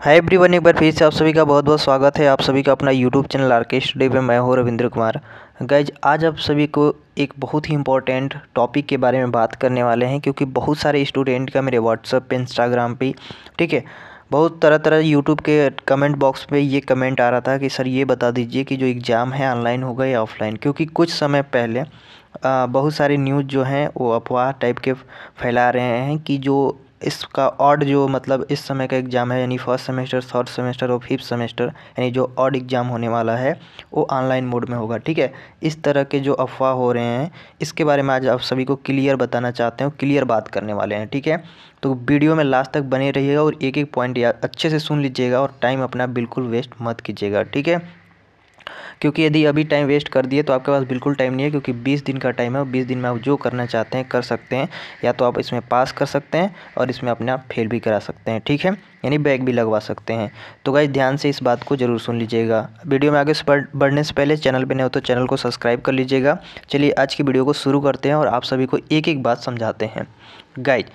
hi everyone एक बार फिर से आप सभी का बहुत बहुत स्वागत है आप सभी का अपना यूट्यूब चैनल के स्टडी पर मैं हूँ रविंद्र कुमार गैज आज आप सभी को एक बहुत ही इंपॉर्टेंट टॉपिक के बारे में बात करने वाले हैं क्योंकि बहुत सारे स्टूडेंट का मेरे व्हाट्सअप पे इंस्टाग्राम पे ठीक है बहुत तरह तरह यूट्यूब के कमेंट बॉक्स पर ये कमेंट आ रहा था कि सर ये बता दीजिए कि जो एग्ज़ाम है ऑनलाइन होगा या ऑफलाइन क्योंकि कुछ समय पहले बहुत सारी न्यूज़ जो हैं वो अफवाह टाइप के फैला रहे हैं कि जो इसका ऑड जो मतलब इस समय का एग्ज़ाम है यानी फर्स्ट सेमेस्टर थर्ड सेमेस्टर और फिफ्थ सेमेस्टर यानी जो ऑड एग्ज़ाम होने वाला है वो ऑनलाइन मोड में होगा ठीक है इस तरह के जो अफवाह हो रहे हैं इसके बारे में आज आप सभी को क्लियर बताना चाहते हो क्लियर बात करने वाले हैं ठीक है तो वीडियो में लास्ट तक बने रहिएगा और एक एक पॉइंट अच्छे से सुन लीजिएगा और टाइम अपना बिल्कुल वेस्ट मत कीजिएगा ठीक है क्योंकि यदि अभी टाइम वेस्ट कर दिए तो आपके पास बिल्कुल टाइम नहीं है क्योंकि बीस दिन का टाइम है और बीस दिन में आप जो करना चाहते हैं कर सकते हैं या तो आप इसमें पास कर सकते हैं और इसमें अपने आप फेल भी करा सकते हैं ठीक है यानी बैग भी लगवा सकते हैं तो गाइज ध्यान से इस बात को ज़रूर सुन लीजिएगा वीडियो में आगे बढ़ने से पहले चैनल पर नहीं हो तो चैनल को सब्सक्राइब कर लीजिएगा चलिए आज की वीडियो को शुरू करते हैं और आप सभी को एक एक बात समझाते हैं guys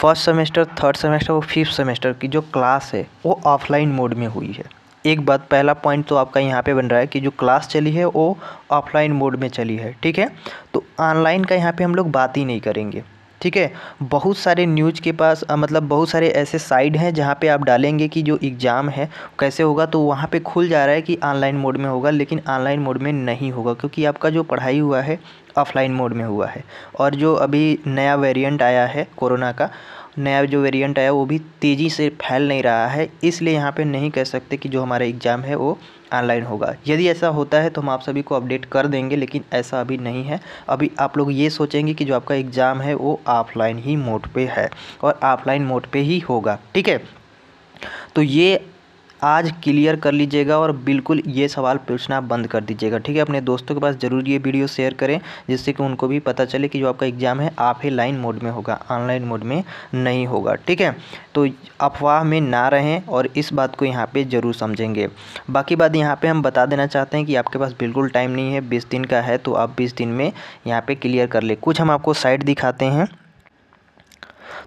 first semester third semester और फिफ्थ सेमेस्टर की जो क्लास है वो ऑफलाइन मोड में हुई है एक बात पहला पॉइंट तो आपका यहाँ पे बन रहा है कि जो क्लास चली है वो ऑफलाइन मोड में चली है ठीक है तो ऑनलाइन का यहाँ पे हम लोग बात ही नहीं करेंगे ठीक है बहुत सारे न्यूज के पास मतलब बहुत सारे ऐसे साइड हैं जहाँ पे आप डालेंगे कि जो एग्ज़ाम है कैसे होगा तो वहाँ पे खुल जा रहा है कि ऑनलाइन मोड में होगा लेकिन ऑनलाइन मोड में नहीं होगा क्योंकि आपका जो पढ़ाई हुआ है ऑफलाइन मोड में हुआ है और जो अभी नया वेरिएंट आया है कोरोना का नया जो वेरिएंट आया वो भी तेज़ी से फैल नहीं रहा है इसलिए यहाँ पे नहीं कह सकते कि जो हमारा एग्ज़ाम है वो ऑनलाइन होगा यदि ऐसा होता है तो हम आप सभी को अपडेट कर देंगे लेकिन ऐसा अभी नहीं है अभी आप लोग ये सोचेंगे कि जो आपका एग्ज़ाम है वो ऑफलाइन ही मोड पर है और ऑफलाइन मोड पर ही होगा ठीक है तो ये आज क्लियर कर लीजिएगा और बिल्कुल ये सवाल पूछना बंद कर दीजिएगा ठीक है अपने दोस्तों के पास ज़रूर ये वीडियो शेयर करें जिससे कि उनको भी पता चले कि जो आपका एग्ज़ाम है आप ही लाइन मोड में होगा ऑनलाइन मोड में नहीं होगा ठीक है तो अफवाह में ना रहें और इस बात को यहाँ पर ज़रूर समझेंगे बाकी बात यहाँ पर हम बता देना चाहते हैं कि आपके पास बिल्कुल टाइम नहीं है बीस दिन का है तो आप बीस दिन में यहाँ पर क्लियर कर ले कुछ हम आपको साइट दिखाते हैं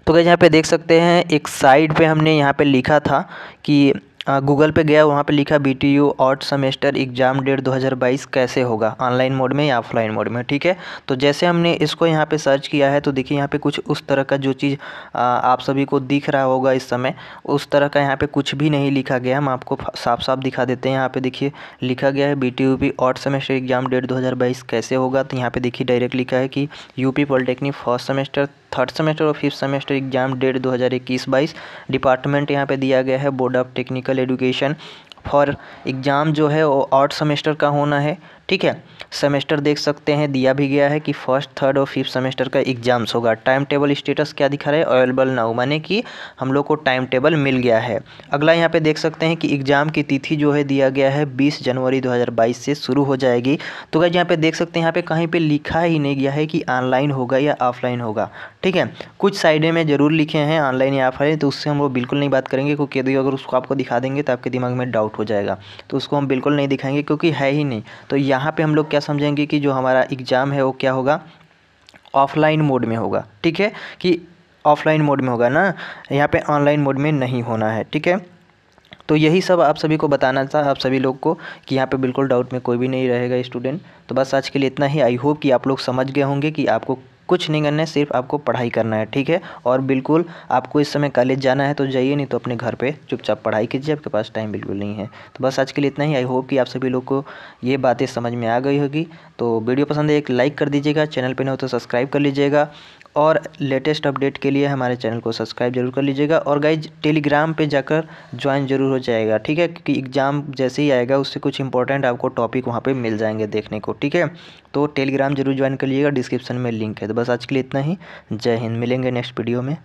तो क्या यहाँ पे देख सकते हैं एक साइड पे हमने यहाँ पे लिखा था कि गूगल पे गया वहाँ पे लिखा B T U odd semester exam date 2022 कैसे होगा ऑनलाइन मोड में या ऑफलाइन मोड में ठीक है तो जैसे हमने इसको यहाँ पे सर्च किया है तो देखिए यहाँ पे कुछ उस तरह का जो चीज़ आप सभी को दिख रहा होगा इस समय उस तरह का यहाँ पे कुछ भी नहीं लिखा गया हम आपको साफ साफ दिखा देते हैं यहाँ पर देखिए लिखा गया है B T U P odd semester exam date दो कैसे होगा तो यहाँ पर देखिए डायरेक्ट लिखा है कि U P polytechnic first semester third semester और फिफ्थ सेमेस्टर एग्जाम डेट दो हज़ार इक्कीस बाईस डिपार्टमेंट यहाँ पे दिया गया है board of technical education for exam जो है वो आठ सेमेस्टर का होना है ठीक है सेमेस्टर देख सकते हैं दिया भी गया है कि फर्स्ट थर्ड और फिफ्थ सेमेस्टर का एग्जाम्स होगा टाइम टेबल स्टेटस क्या दिखा रहा है अवेलेबल नाउ माने कि हम लोग को टाइम टेबल मिल गया है अगला यहाँ पे देख सकते हैं कि एग्ज़ाम की तिथि जो है दिया गया है बीस जनवरी 2022 से शुरू हो जाएगी तो क्या यहाँ पे देख सकते हैं यहाँ पे कहीं पर लिखा ही नहीं गया है कि ऑनलाइन होगा या ऑफलाइन होगा ठीक है कुछ साइडें में ज़रूर लिखे हैं ऑनलाइन या ऑफलाइन तो उससे हम लोग बिल्कुल नहीं बात करेंगे क्योंकि यदि अगर उसको आपको दिखा देंगे तो आपके दिमाग में डाउट हो जाएगा तो उसको हम बिल्कुल नहीं दिखाएंगे क्योंकि है ही नहीं तो यहाँ यहाँ पे हम लोग क्या समझेंगे कि जो हमारा एग्ज़ाम है वो क्या होगा ऑफलाइन मोड में होगा ठीक है कि ऑफलाइन मोड में होगा ना यहाँ पे ऑनलाइन मोड में नहीं होना है ठीक है तो यही सब आप सभी को बताना था आप सभी लोग को कि यहाँ पे बिल्कुल डाउट में कोई भी नहीं रहेगा स्टूडेंट तो बस आज के लिए इतना ही आई होप कि आप लोग समझ गए होंगे कि आपको कुछ नहीं करना है सिर्फ आपको पढ़ाई करना है ठीक है और बिल्कुल आपको इस समय कॉलेज जाना है तो जाइए नहीं तो अपने घर पर चुपचाप पढ़ाई कीजिए आपके पास टाइम बिल्कुल नहीं है तो बस आज के लिए इतना ही आई होप कि आप सभी लोग को ये बातें समझ में आ गई होगी तो वीडियो पसंद है एक लाइक कर दीजिएगा चैनल पर नहीं हो तो सब्सक्राइब कर लीजिएगा और लेटेस्ट अपडेट के लिए हमारे चैनल को सब्सक्राइब जरूर कर लीजिएगा और गाइज टेलीग्राम पे जाकर ज्वाइन जरूर हो जाएगा ठीक है क्योंकि एग्ज़ाम जैसे ही आएगा उससे कुछ इंपॉर्टेंट आपको टॉपिक वहाँ पे मिल जाएंगे देखने को ठीक है तो टेलीग्राम जरूर ज्वाइन कर लीजिएगा डिस्क्रिप्शन में लिंक है तो बस बस आज के लिए इतना ही जय हिंद मिलेंगे नेक्स्ट वीडियो में